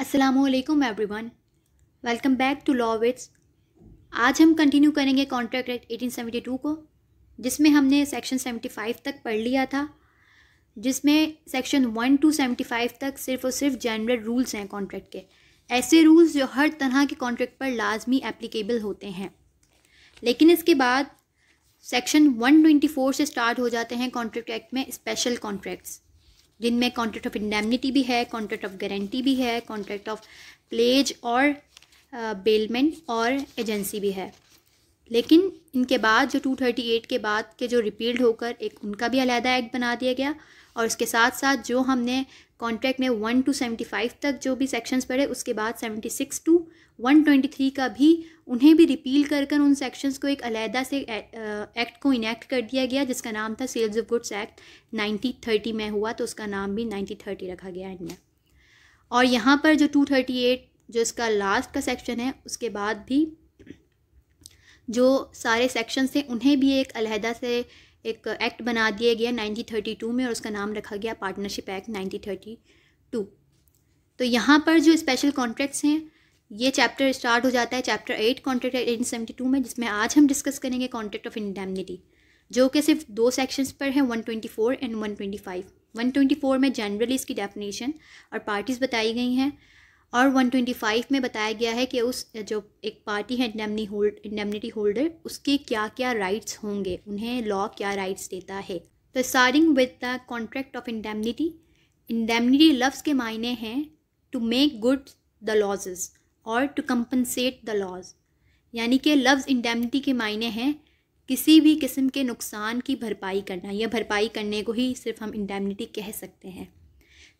असलम वन welcome back to law विथ्स आज हम कंटिन्यू करेंगे contract act eighteen seventy two को जिसमें हमने सेक्शन सेवेंटी फाइव तक पढ़ लिया था जिसमें section one to seventy five तक सिर्फ और सिर्फ जनरल रूल्स हैं कॉन्ट्रैक्ट के ऐसे रूल्स जो हर तरह के कॉन्ट्रैक्ट पर लाजमी एप्लीकेबल होते हैं लेकिन इसके बाद सेक्शन वन ट्वेंटी फ़ोर से स्टार्ट हो जाते हैं कॉन्ट्रैक्ट एक्ट में स्पेशल कॉन्ट्रैक्ट्स जिनमें कॉन्ट्रैक्ट ऑफ इंडेमनिटी भी है कॉन्ट्रैक्ट ऑफ गारंटी भी है कॉन्ट्रैक्ट ऑफ प्लेज और बेलमेंट और एजेंसी भी है लेकिन इनके बाद जो 238 के बाद के जो रिपील्ड होकर एक उनका भी अलहदा एक्ट बना दिया गया और उसके साथ साथ जो हमने कॉन्ट्रैक्ट में वन टू सेवेंटी फाइव तक जो भी सेक्शंस पढ़े उसके बाद सेवेंटी सिक्स टू 123 का भी उन्हें भी रिपील कर कर उन सेक्शंस को एक अलहदा से एक्ट को इनेक्ट कर दिया गया जिसका नाम था सेल्स ऑफ गुड्स एक्ट 1930 में हुआ तो उसका नाम भी 1930 रखा गया इंडिया और यहाँ पर जो 238 जो इसका लास्ट का सेक्शन है उसके बाद भी जो सारे सेक्शंस थे उन्हें भी एक अलहदा से एक एक्ट बना दिया गया नाइनटीन में और उसका नाम रखा गया पार्टनरशिप एक्ट नाइनटीन तो यहाँ पर जो स्पेशल कॉन्ट्रैक्ट्स हैं ये चैप्टर स्टार्ट हो जाता है chapter eight contract eighteen seventy two में जिसमें आज हम डिस्कस करेंगे कॉन्ट्रैक्ट ऑफ इंडेमनिटी जो कि सिर्फ दो सेक्शंस पर है one twenty four and one twenty five one twenty four में जनरली इसकी डेफिनेशन और पार्टीज़ बताई गई हैं और वन ट्वेंटी फाइव में बताया गया है कि उस जो एक पार्टी है इंडेमनी होल्ड इंडेमनिटी होल्डर उसके क्या क्या राइट्स होंगे उन्हें लॉ क्या राइट्स देता है तो starting with the contract of indemnity indemnity लफ्ज़ के मायने हैं to make good the losses और टू कम्पनसेट द लॉज यानी कि लफ्ज़ इंडेमिटी के मायने हैं किसी भी किस्म के नुकसान की भरपाई करना या भरपाई करने को ही सिर्फ हम इंडेमिटी कह सकते हैं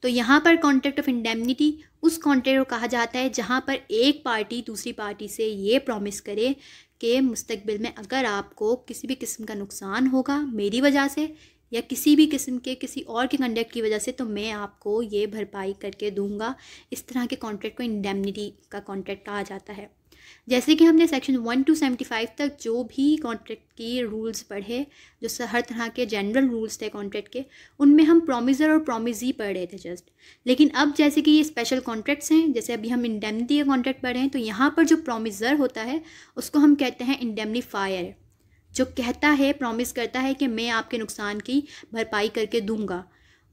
तो यहाँ पर कॉन्ट्रैक्ट ऑफ इंडेमिटी उस कॉन्ट्रैक्ट को कहा जाता है जहाँ पर एक पार्टी दूसरी पार्टी से ये प्रॉमिस करे कि मुस्तबिल में अगर आपको किसी भी किस्म का नुकसान होगा मेरी वजह से या किसी भी किस्म के किसी और के कंडक्ट की वजह से तो मैं आपको ये भरपाई करके दूंगा इस तरह के कॉन्ट्रैक्ट को इंडेमनिटी का कॉन्ट्रैक्ट कहा जाता है जैसे कि हमने section one to seventy five तक जो भी कॉन्ट्रैक्ट की रूल्स पढ़े जो हर तरह के जनरल रूल्स थे कॉन्ट्रैक्ट के उनमें हम प्रोमिज़र और प्रोमिजी पढ़ रहे थे जस्ट लेकिन अब जैसे कि ये स्पेशल कॉन्ट्रैक्ट्स हैं जैसे अभी हम इंडेमनिटी का कॉन्ट्रैक्ट पढ़ रहे हैं तो यहाँ पर जो प्रोमिज़र होता है उसको हम कहते हैं इंडेमनीफायर जो कहता है प्रॉमिस करता है कि मैं आपके नुकसान की भरपाई करके दूंगा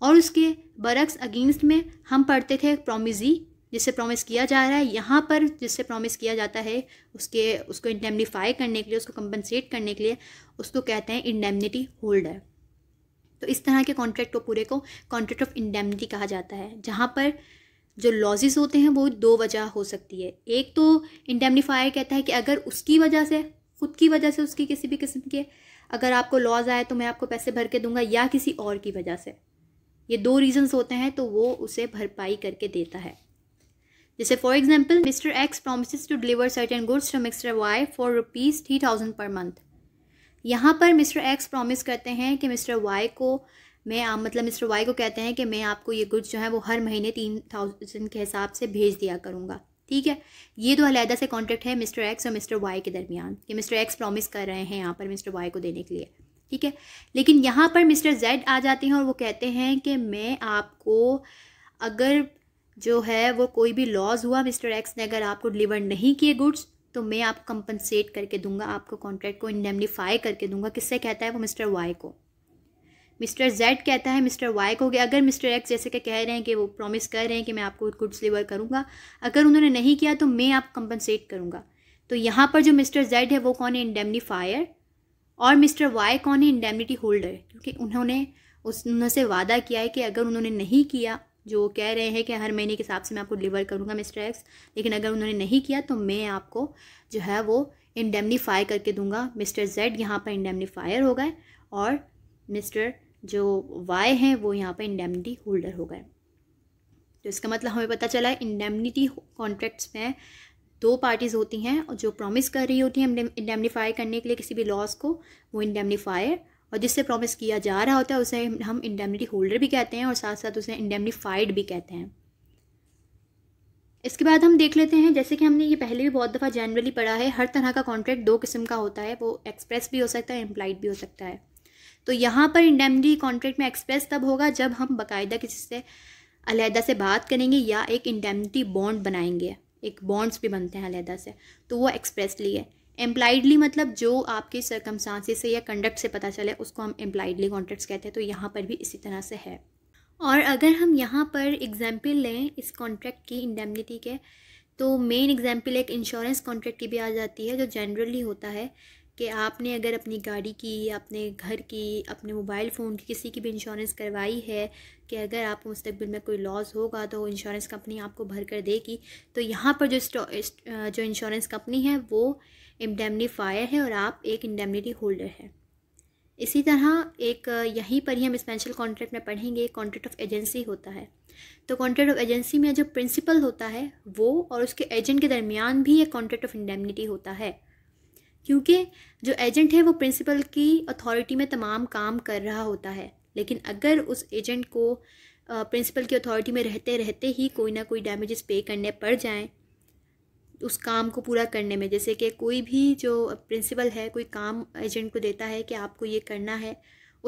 और उसके बरक्स अगेंस्ट में हम पढ़ते थे प्रोमिजी जिससे प्रॉमिस किया जा रहा है यहाँ पर जिससे प्रॉमिस किया जाता है उसके उसको इंडेमनीफाई करने के लिए उसको कंपनसेट करने के लिए उसको कहते हैं इंडेमनिटी होल्डर तो इस तरह के कॉन्ट्रैक्ट को पूरे को कॉन्ट्रैक्ट ऑफ इंडेमनिटी कहा जाता है जहाँ पर जो लॉजिस होते हैं वो दो वजह हो सकती है एक तो इंडेमनीफायर कहता है कि अगर उसकी वजह से खुद की वजह से उसकी किसी भी किस्म के अगर आपको लॉज आए तो मैं आपको पैसे भर के दूंगा या किसी और की वजह से ये दो रीजंस होते हैं तो वो उसे भरपाई करके देता है जैसे for example mister X promise to deliver certain goods to mister Y for rupees three thousand per month यहाँ पर मिस्टर एक्स प्रॉमिस करते हैं कि मिस्टर वाई को मैं आप मतलब मिस्टर वाई को कहते हैं कि मैं आपको ये गुड्स जो है वो हर महीने तीन थाउजेंड के हिसाब से भेज दिया करूँगा ठीक है ये तो अलहदा से कॉन्ट्रैक्ट है मिस्टर एक्स और मिस्टर वाई के दरमियान कि मिस्टर एक्स प्रॉमिस कर रहे हैं यहाँ पर मिस्टर वाई को देने के लिए ठीक है लेकिन यहाँ पर मिस्टर जेड आ जाते हैं और वो कहते हैं कि मैं आपको अगर जो है वो कोई भी लॉस हुआ मिस्टर एक्स ने अगर आपको डिलीवर नहीं किए गुड्स तो मैं आपको कंपनसेट करके दूंगा आपको कॉन्ट्रैक्ट को इंडेमनीफाई करके दूंगा किससे कहता है वो मिस्टर वाई को मिस्टर जेड कहता है मिस्टर वाई को कि अगर मिस्टर एक्स जैसे कि कह रहे हैं कि वो प्रॉमिस कर रहे हैं कि मैं आपको गुड्स डिलीवर करूँगा अगर उन्होंने नहीं किया तो मैं आप कंपनसेट करूँगा तो यहाँ पर जो मिस्टर जेड है वो कौन है इंडेमनीफायर और मिस्टर वाई कौन है इंडेमनिटी होल्डर क्योंकि उन्होंने उस उनसे वादा किया है कि अगर उन्होंने नहीं किया जो कह रहे हैं कि हर महीने के हिसाब से मैं आपको डिलीवर करूँगा मिस्टर एक्स लेकिन अगर उन्होंने नहीं किया तो मैं आपको जो है वो इंडेमनीफाई करके दूंगा मिस्टर जेड यहाँ पर इंडेमनीफायर हो गए और मिस्टर जो वाई हैं वो यहाँ पर इंडेमनिटी होल्डर हो गए तो इसका मतलब हमें पता चला इंडेमनिटी कॉन्ट्रैक्ट्स में दो पार्टीज़ होती हैं और जो प्रॉमिस कर रही होती हैं इंडेमनीफाई करने के लिए किसी भी लॉस को वो इंडेमनीफायर और जिससे प्रॉमिस किया जा रहा होता है उसे हम इंडेमनिटी होल्डर भी कहते हैं और साथ साथ उसे इंडेमनीफाइड भी कहते हैं इसके बाद हम देख लेते हैं जैसे कि हमने ये पहले भी बहुत दफ़ा जनरली पढ़ा है हर तरह का कॉन्ट्रैक्ट दो किस्म का होता है वो एक्सप्रेस भी हो सकता है एम्प्लाइड भी हो सकता है तो यहाँ पर इंडेमनी कॉन्ट्रैक्ट में एक्सप्रेस तब होगा जब हम बाकायदा किसी से अलहदा से बात करेंगे या एक इंडेमनिटी बॉन्ड बनाएंगे एक बॉन्ड्स भी बनते हैं अलहदा से तो वो एक्सप्रेसली है एम्प्लाइडली मतलब जो आपके सरकमस्टांसेस से या कंडक्ट से पता चले उसको हम एम्प्लाइडली कॉन्ट्रैक्ट्स कहते हैं तो यहाँ पर भी इसी तरह से है और अगर हम यहाँ पर एग्ज़ाम्पल लें इस कॉन्ट्रैक्ट की इंडेमनिटी के तो मेन एग्ज़ाम्पल एक इंश्योरेंस कॉन्ट्रैक्ट की भी आ जाती है जो जनरली होता है कि आपने अगर अपनी गाड़ी की अपने घर की अपने मोबाइल फ़ोन की किसी की भी इंश्योरेंस करवाई है कि अगर आप मुस्तबिल में कोई लॉस होगा तो इंश्योरेंस कंपनी आपको भर कर देगी तो यहाँ पर जो जो इंश्योरेंस कंपनी है वो इंडेमनीफायर है और आप एक इंडेमनिटी होल्डर है इसी तरह एक यहीं पर ही हम स्पेशल कॉन्ट्रैक्ट में पढ़ेंगे कॉन्ट्रैक्ट ऑफ एजेंसी होता है तो कॉन्ट्रैक्ट ऑफ एजेंसी में जो प्रिंसिपल होता है वो और उसके एजेंट के दरमियान भी एक कॉन्ट्रैक्ट ऑफ इंडेमनिटी होता है क्योंकि जो एजेंट है वो प्रिंसिपल की अथॉरिटी में तमाम काम कर रहा होता है लेकिन अगर उस एजेंट को प्रिंसिपल की अथॉरिटी में रहते रहते ही कोई ना कोई डैमेजेस पे करने पड़ जाएं उस काम को पूरा करने में जैसे कि कोई भी जो प्रिंसिपल है कोई काम एजेंट को देता है कि आपको ये करना है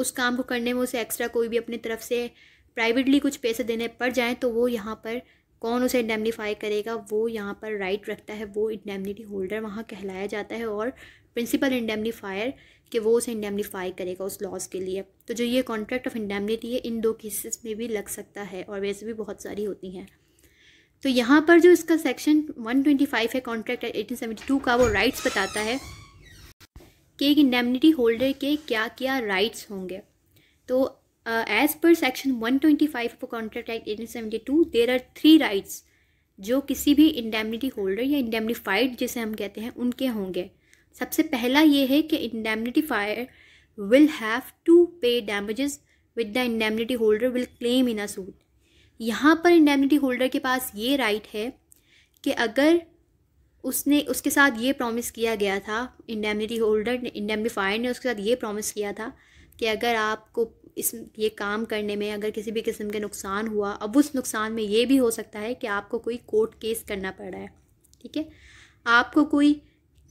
उस काम को करने में उसे एक्स्ट्रा कोई भी अपनी तरफ से प्राइवेटली कुछ पैसे देने पड़ जाएँ तो वो यहाँ पर कौन उसे इंडेमनीफाई करेगा वो यहाँ पर राइट रखता है वो इंडेमनिटी होल्डर वहाँ कहलाया जाता है और प्रिंसिपल इंडेमनीफायर कि वो उसे इंडेमनीफाई करेगा उस लॉस के लिए तो जो ये कॉन्ट्रैक्ट ऑफ इंडेमनिटी है इन दो केसेस में भी लग सकता है और वैसे भी बहुत सारी होती हैं तो यहाँ पर जो इसका सेक्शन 125 है कॉन्ट्रैक्ट एटीन टू का वो राइट्स बताता है कि एक इंडेमनिटी होल्डर के क्या क्या राइट्स होंगे तो एज़ पर section 125 of contract act 1872 there are three rights जो किसी भी इंडेमनिटी होल्डर या इंडेमनीफाइड जिसे हम कहते हैं उनके होंगे सबसे पहला ये है कि indemnifier will have to pay damages with the indemnity holder will claim in a suit यहाँ पर इंडेमनिटी होल्डर के पास ये राइट है कि अगर उसने उसके साथ ये प्रॉमिस किया गया था इंडेमनिटी होल्डर ने इंडेमनीफायर ने उसके साथ ये प्रॉमिस किया था कि अगर आपको इस ये काम करने में अगर किसी भी किस्म के नुकसान हुआ अब उस नुकसान में ये भी हो सकता है कि आपको कोई कोर्ट केस करना पड़ रहा है ठीक है आपको कोई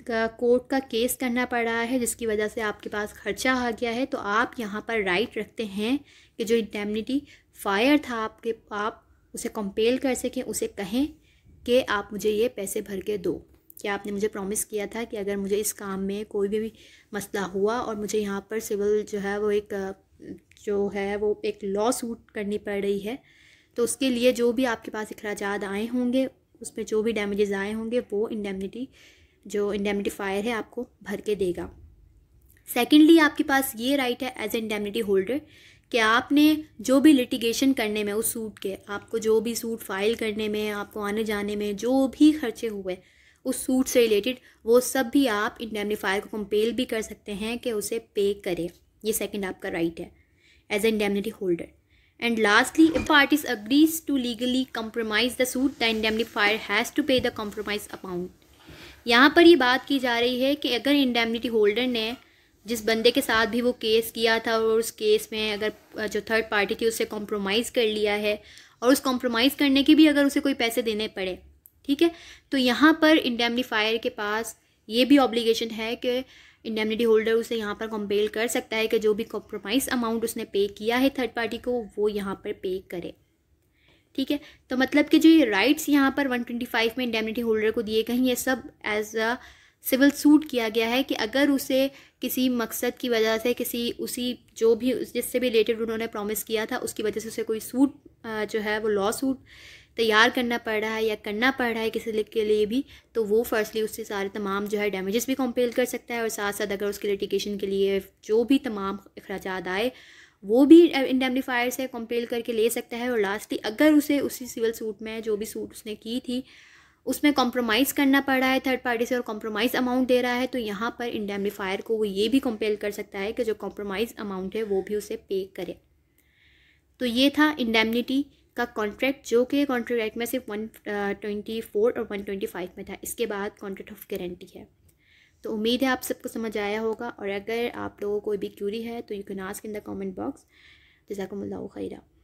कोर्ट का केस करना पड़ रहा है जिसकी वजह से आपके पास खर्चा आ गया है तो आप यहाँ पर राइट रखते हैं कि जो इंडेमनिटी फायर था आपके आप उसे कंपेल कर सकें उसे कहें कि आप मुझे ये पैसे भर के दो क्या आपने मुझे प्रॉमिस किया था कि अगर मुझे इस काम में कोई भी मसला हुआ और मुझे यहाँ पर सिविल जो है वो एक जो है वो एक लॉ सूट करनी पड़ रही है तो उसके लिए जो भी आपके पास अखराज आए होंगे उसमें जो भी डैमेजेस आए होंगे वो इंडेमनिटी जो फायर है आपको भर के देगा सेकेंडली आपके पास ये राइट है एज इंडेमनिटी होल्डर कि आपने जो भी लिटिगेशन करने में उस सूट के आपको जो भी सूट फाइल करने में आपको आने जाने में जो भी खर्चे हुए उस सूट से रिलेटेड वो सब भी आप इंडेमनीफायर को कंपेल भी कर सकते हैं कि उसे पे करें ये सेकेंड आपका राइट है as a indemnity holder and lastly if parties agrees to legally compromise the suit the indemnifier has to pay the compromise amount यहाँ पर ये बात की जा रही है कि अगर इंडेमनिटी होल्डर ने जिस बंदे के साथ भी वो केस किया था और उस केस में अगर जो थर्ड पार्टी थी उससे कॉम्प्रोमाइज़ कर लिया है और उस कॉम्प्रोमाइज़ करने के भी अगर उसे कोई पैसे देने पड़े ठीक है तो यहाँ पर इंडेमनीफायर के पास ये भी ऑब्लिगेशन है कि इंडेमनिटी होल्डर उसे यहाँ पर कंपेल कर सकता है कि जो भी कॉम्प्रोमाइज़ अमाउंट उसने पे किया है थर्ड पार्टी को वो यहाँ पर पे करे ठीक है तो मतलब कि जो ये राइट्स यहाँ पर 125 में इंडेमनिटी होल्डर को दिए गए ये सब एज अ सिविल सूट किया गया है कि अगर उसे किसी मकसद की वजह से किसी उसी जो भी जिससे भी रिलेटेड उन्होंने प्रॉमिस किया था उसकी वजह से उसे कोई सूट जो है वो लॉ सूट तैयार करना पड़ रहा है या करना पड़ रहा है किसी के लिए भी तो वो फर्स्टली उससे सारे तमाम जो है डैमेजेस भी कंपेयर कर सकता है और साथ साथ अगर उसके लिटिगेशन के लिए जो भी तमाम अखराज आए वो भी इंडेमनीफायर से कंपेयर करके ले सकता है और लास्टली अगर उसे उसी सिविल सूट में जो भी सूट उसने की थी उसमें कॉम्प्रोमाइज़ करना पड़ रहा है थर्ड पार्टी से और कॉम्प्रोमाइज़ अमाउंट दे रहा है तो यहाँ पर इंडेमनीफायर को वो ये भी कंपेयर कर सकता है कि जो कॉम्प्रोमाइज़ अमाउंट है वो भी उसे पे करे तो ये था इंडेमनिटी का कॉन्ट्रैक्ट जो कि कॉन्ट्रैक्ट राइट में सिर्फ वन ट्वेंटी फोर और वन ट्वेंटी फाइव में था इसके बाद कॉन्ट्रैक्ट ऑफ गारंटी है तो उम्मीद है आप सबको समझ आया होगा और अगर आप लोगों को कोई भी क्यूरी है तो you can ask in the comment box जजाकमल्ला खैरा